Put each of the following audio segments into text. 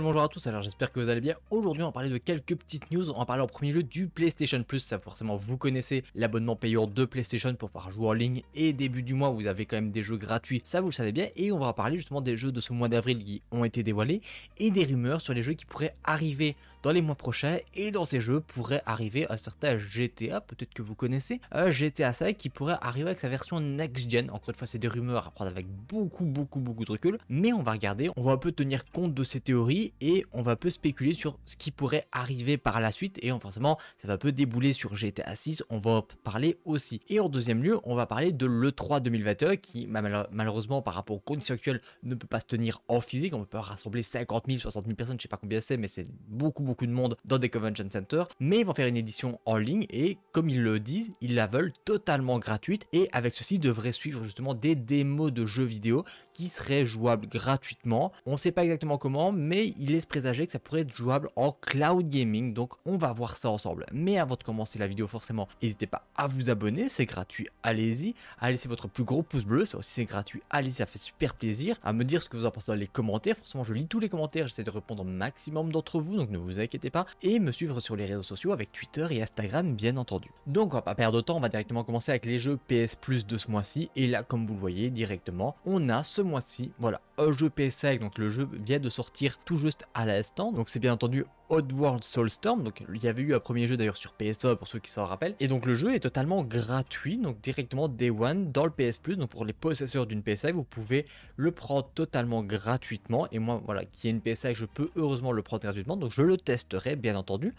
bonjour à tous, alors j'espère que vous allez bien. Aujourd'hui on va parler de quelques petites news, on va parler en premier lieu du PlayStation Plus, ça forcément vous connaissez l'abonnement payant de PlayStation pour pouvoir jouer en ligne et début du mois vous avez quand même des jeux gratuits, ça vous le savez bien et on va parler justement des jeux de ce mois d'avril qui ont été dévoilés et des rumeurs sur les jeux qui pourraient arriver dans les mois prochains et dans ces jeux pourrait arriver un certain GTA, peut-être que vous connaissez, un GTA 5 qui pourrait arriver avec sa version next-gen, encore une fois c'est des rumeurs à prendre avec beaucoup beaucoup beaucoup de recul, mais on va regarder, on va un peu tenir compte de ces théories et on va peu spéculer sur ce qui pourrait arriver par la suite et forcément ça va peu débouler sur GTA 6, on va en parler aussi. Et en deuxième lieu, on va parler de l'E3 2021 qui malheureusement par rapport aux conditions actuelles ne peut pas se tenir en physique, on peut rassembler 50 000, 60 000 personnes, je sais pas combien c'est mais c'est beaucoup beaucoup de monde dans des convention centers, mais ils vont faire une édition en ligne et comme ils le disent, ils la veulent totalement gratuite et avec ceci devrait suivre justement des démos de jeux vidéo qui serait jouable gratuitement. On ne sait pas exactement comment, mais il est présager que ça pourrait être jouable en cloud gaming, donc on va voir ça ensemble. Mais avant de commencer la vidéo, forcément, n'hésitez pas à vous abonner, c'est gratuit, allez-y, à laisser votre plus gros pouce bleu, ça aussi c'est gratuit, allez, ça fait super plaisir, à me dire ce que vous en pensez dans les commentaires, forcément je lis tous les commentaires, j'essaie de répondre au maximum d'entre vous, donc ne vous inquiétez pas, et me suivre sur les réseaux sociaux avec Twitter et Instagram bien entendu. Donc on va pas perdre de temps, on va directement commencer avec les jeux PS Plus de ce mois-ci, et là comme vous le voyez directement, on a ce ce mois-ci. Voilà, un jeu PS5, donc le jeu vient de sortir tout juste à l'instant. Donc c'est bien entendu Oddworld Soulstorm. Donc il y avait eu un premier jeu d'ailleurs sur ps pour ceux qui s'en rappellent. Et donc le jeu est totalement gratuit, donc directement Day One dans le PS Plus. Donc pour les possesseurs d'une PS5, vous pouvez le prendre totalement gratuitement. Et moi, voilà, qui est une PS5, je peux heureusement le prendre gratuitement. Donc je le testerai bien entendu.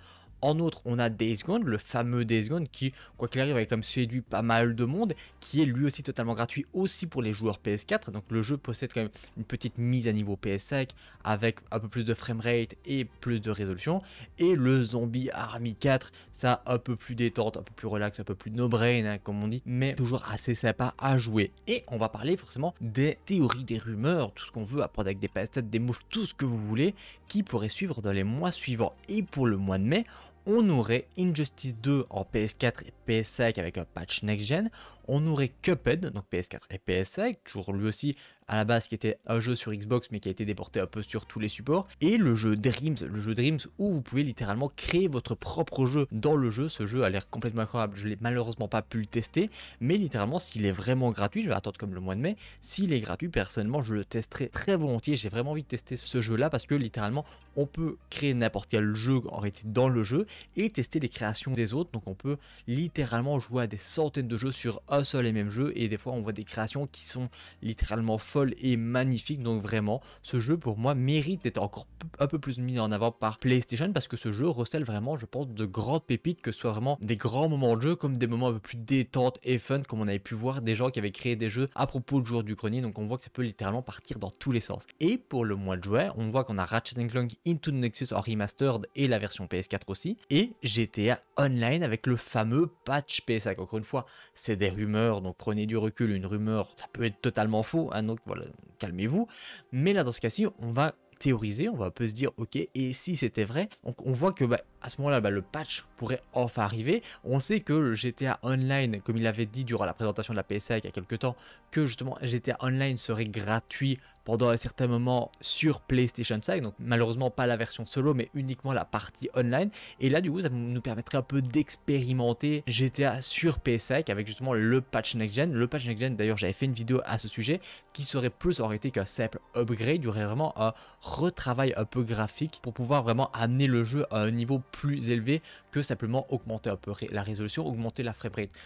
En outre, on a Days le fameux Days qui, quoi qu'il arrive, avait comme séduit pas mal de monde, qui est lui aussi totalement gratuit aussi pour les joueurs PS4. Donc le jeu possède quand même une petite mise à niveau PS5 avec un peu plus de framerate et plus de résolution. Et le Zombie Army 4, ça un peu plus détente, un peu plus relax, un peu plus no brain hein, comme on dit, mais toujours assez sympa à jouer. Et on va parler forcément des théories, des rumeurs, tout ce qu'on veut, apprendre avec des ps des moves, tout ce que vous voulez, qui pourrait suivre dans les mois suivants. Et pour le mois de mai, on aurait Injustice 2 en PS4 et PS5 avec un patch next-gen, on aurait Cuphead, donc PS4 et PS5, toujours lui aussi à la base qui était un jeu sur Xbox mais qui a été déporté un peu sur tous les supports, et le jeu Dreams, le jeu Dreams où vous pouvez littéralement créer votre propre jeu dans le jeu, ce jeu a l'air complètement incroyable, je l'ai malheureusement pas pu le tester, mais littéralement s'il est vraiment gratuit, je vais attendre comme le mois de mai, s'il est gratuit personnellement je le testerai très volontiers, j'ai vraiment envie de tester ce jeu là parce que littéralement on peut créer n'importe quel jeu en réalité dans le jeu et tester les créations des autres, donc on peut littéralement jouer à des centaines de jeux sur seul et même jeu et des fois on voit des créations qui sont littéralement folles et magnifiques donc vraiment ce jeu pour moi mérite d'être encore un peu plus mis en avant par PlayStation parce que ce jeu recèle vraiment je pense de grandes pépites que ce soit vraiment des grands moments de jeu comme des moments un peu plus détente et fun comme on avait pu voir des gens qui avaient créé des jeux à propos du jour du grenier donc on voit que ça peut littéralement partir dans tous les sens et pour le mois de juin on voit qu'on a Ratchet Clank Into the Nexus en remastered et la version PS4 aussi et GTA Online avec le fameux patch PS5 encore une fois c'est des rues donc prenez du recul, une rumeur, ça peut être totalement faux, hein, donc voilà, calmez-vous. Mais là, dans ce cas-ci, on va théoriser, on va un peu se dire ok et si c'était vrai donc on voit que bah, à ce moment là bah, le patch pourrait enfin arriver on sait que le GTA Online comme il avait dit durant la présentation de la PSA il y a quelques temps que justement GTA Online serait gratuit pendant un certain moment sur PlayStation 5, donc malheureusement pas la version solo, mais uniquement la partie online. Et là, du coup, ça nous permettrait un peu d'expérimenter GTA sur PS5 avec justement le patch next-gen. Le patch next-gen, d'ailleurs, j'avais fait une vidéo à ce sujet qui serait plus réalité qu'un simple upgrade. Il y aurait vraiment un retravail un peu graphique pour pouvoir vraiment amener le jeu à un niveau plus élevé que simplement augmenter un peu la résolution, augmenter la rate.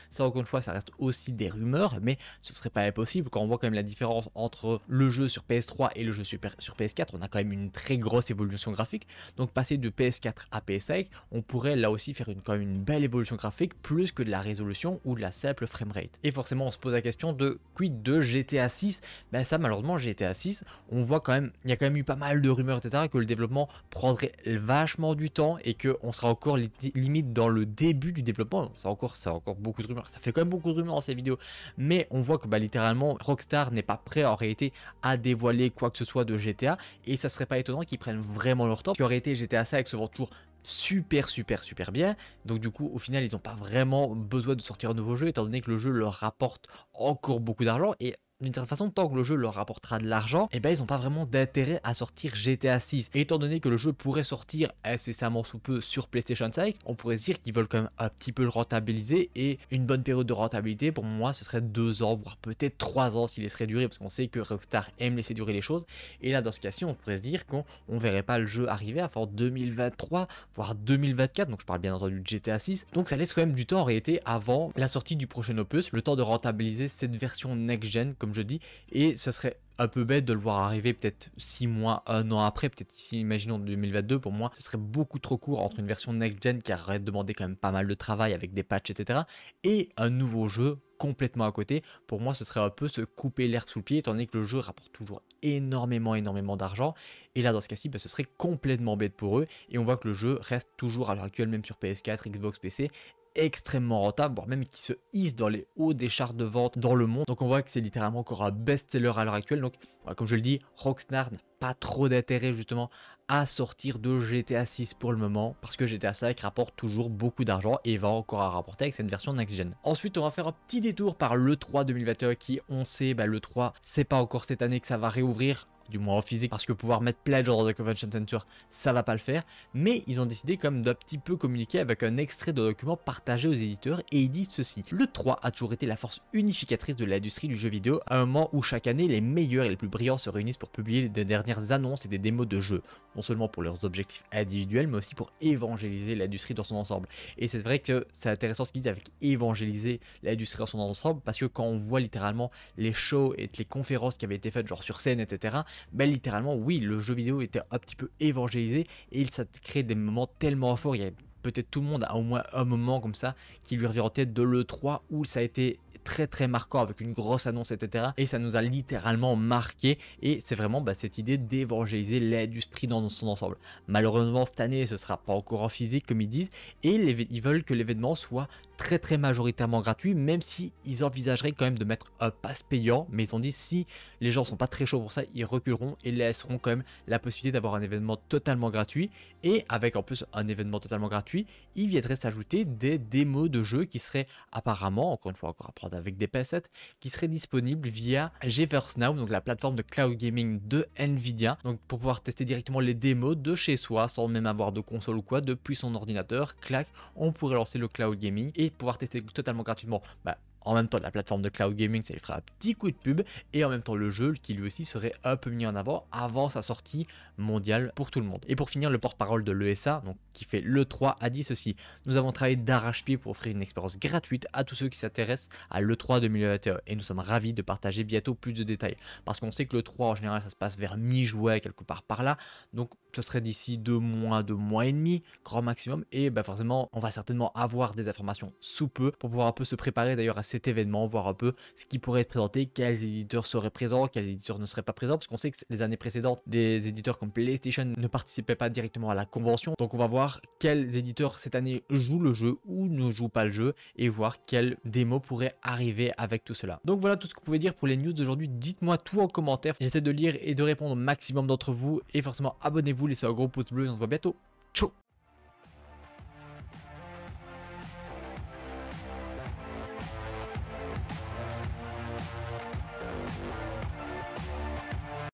Ça, encore une fois, ça reste aussi des rumeurs, mais ce serait pas impossible quand on voit quand même la différence entre le jeu sur PS3 et le jeu sur, PS4, on a quand même une très grosse évolution graphique. Donc passer de PS4 à PS5, on pourrait là aussi faire une, quand même une belle évolution graphique, plus que de la résolution ou de la simple framerate. Et forcément, on se pose la question de quid de GTA 6 Ben ça, malheureusement, GTA 6, on voit quand même, il y a quand même eu pas mal de rumeurs, etc., que le développement prendrait vachement du temps et qu'on sera encore limite dans le début du développement. Ça encore, ça encore beaucoup de rumeurs. Ça fait quand même beaucoup de rumeurs dans ces vidéos. Mais on voit que bah, littéralement, Rockstar n'est pas prêt en réalité à développer dévoiler quoi que ce soit de GTA et ça serait pas étonnant qu'ils prennent vraiment leur temps. qui aurait été GTA 5 avec ce retour super super super bien donc du coup au final ils n'ont pas vraiment besoin de sortir un nouveau jeu étant donné que le jeu leur rapporte encore beaucoup d'argent et d'une certaine façon, tant que le jeu leur rapportera de l'argent, eh ben ils n'ont pas vraiment d'intérêt à sortir GTA 6. Et étant donné que le jeu pourrait sortir incessamment sous peu sur PlayStation 5, on pourrait se dire qu'ils veulent quand même un petit peu le rentabiliser et une bonne période de rentabilité pour moi ce serait deux ans voire peut-être 3 ans s'il laisserait durer parce qu'on sait que Rockstar aime laisser durer les choses et là dans ce cas-ci on pourrait se dire qu'on ne verrait pas le jeu arriver à fort 2023 voire 2024 donc je parle bien entendu de GTA 6 donc ça laisse quand même du temps en réalité avant la sortie du prochain opus le temps de rentabiliser cette version next-gen je dis, et ce serait un peu bête de le voir arriver peut-être six mois, un an après, peut-être ici, imaginons 2022, pour moi, ce serait beaucoup trop court entre une version next-gen qui aurait demandé quand même pas mal de travail avec des patchs, etc., et un nouveau jeu complètement à côté. Pour moi, ce serait un peu se couper l'herbe sous le pied, étant donné que le jeu rapporte toujours énormément, énormément d'argent. Et là, dans ce cas-ci, bah, ce serait complètement bête pour eux. Et on voit que le jeu reste toujours à l'heure actuelle, même sur PS4, Xbox, PC, extrêmement rentable, voire même qui se hisse dans les hauts des charts de vente dans le monde. Donc on voit que c'est littéralement encore un best-seller à l'heure actuelle. Donc voilà, comme je le dis, Rockstar n'a pas trop d'intérêt justement à sortir de GTA 6 pour le moment parce que GTA 5 rapporte toujours beaucoup d'argent et va encore à rapporter avec cette version next gen. Ensuite on va faire un petit détour par l'E3 2021 qui on sait bah, l'E3 c'est pas encore cette année que ça va réouvrir du moins en physique, parce que pouvoir mettre gens dans The Convention Center, ça va pas le faire, mais ils ont décidé comme d'un petit peu communiquer avec un extrait de document partagé aux éditeurs, et ils disent ceci, le 3 a toujours été la force unificatrice de l'industrie du jeu vidéo, à un moment où chaque année, les meilleurs et les plus brillants se réunissent pour publier des dernières annonces et des démos de jeux, non seulement pour leurs objectifs individuels, mais aussi pour évangéliser l'industrie dans son ensemble. Et c'est vrai que c'est intéressant ce qu'ils disent avec évangéliser l'industrie dans son ensemble, parce que quand on voit littéralement les shows et les conférences qui avaient été faites, genre sur scène, etc., ben, littéralement, oui, le jeu vidéo était un petit peu évangélisé et il ça crée des moments tellement forts peut-être tout le monde a au moins un moment comme ça qui lui revient en tête de l'E3 où ça a été très très marquant avec une grosse annonce, etc. Et ça nous a littéralement marqué et c'est vraiment bah, cette idée d'évangéliser l'industrie dans son ensemble. Malheureusement, cette année, ce sera pas encore en physique comme ils disent et ils veulent que l'événement soit très très majoritairement gratuit, même si ils envisageraient quand même de mettre un pass payant. Mais ils ont dit si les gens sont pas très chauds pour ça, ils reculeront et laisseront quand même la possibilité d'avoir un événement totalement gratuit et avec en plus un événement totalement gratuit il viendrait s'ajouter des démos de jeux qui seraient apparemment, encore une fois encore à prendre avec des PS7, qui seraient disponibles via GeForce Now, donc la plateforme de cloud gaming de Nvidia, donc pour pouvoir tester directement les démos de chez soi sans même avoir de console ou quoi, depuis son ordinateur, clac, on pourrait lancer le cloud gaming et pouvoir tester totalement gratuitement bah, en même temps, la plateforme de cloud gaming, ça lui fera un petit coup de pub. Et en même temps, le jeu qui lui aussi serait un peu mis en avant avant sa sortie mondiale pour tout le monde. Et pour finir, le porte-parole de l'ESA, donc qui fait l'E3 dit ceci. Nous avons travaillé d'arrache-pied pour offrir une expérience gratuite à tous ceux qui s'intéressent à l'E3 2021 et nous sommes ravis de partager bientôt plus de détails parce qu'on sait que l'E3 en général ça se passe vers mi-juillet quelque part par là donc ce serait d'ici deux mois, deux mois et demi, grand maximum. Et ben forcément, on va certainement avoir des informations sous peu pour pouvoir un peu se préparer d'ailleurs à cet événement, voir un peu ce qui pourrait être présenté, quels éditeurs seraient présents, quels éditeurs ne seraient pas présents, parce qu'on sait que les années précédentes, des éditeurs comme PlayStation ne participaient pas directement à la convention. Donc on va voir quels éditeurs cette année joue le jeu ou ne joue pas le jeu et voir quelle démo pourrait arriver avec tout cela. Donc voilà tout ce que vous pouvez dire pour les news d'aujourd'hui. Dites-moi tout en commentaire. J'essaie de lire et de répondre au maximum d'entre vous. Et forcément, abonnez-vous, laissez un gros pouce bleu on se voit bientôt.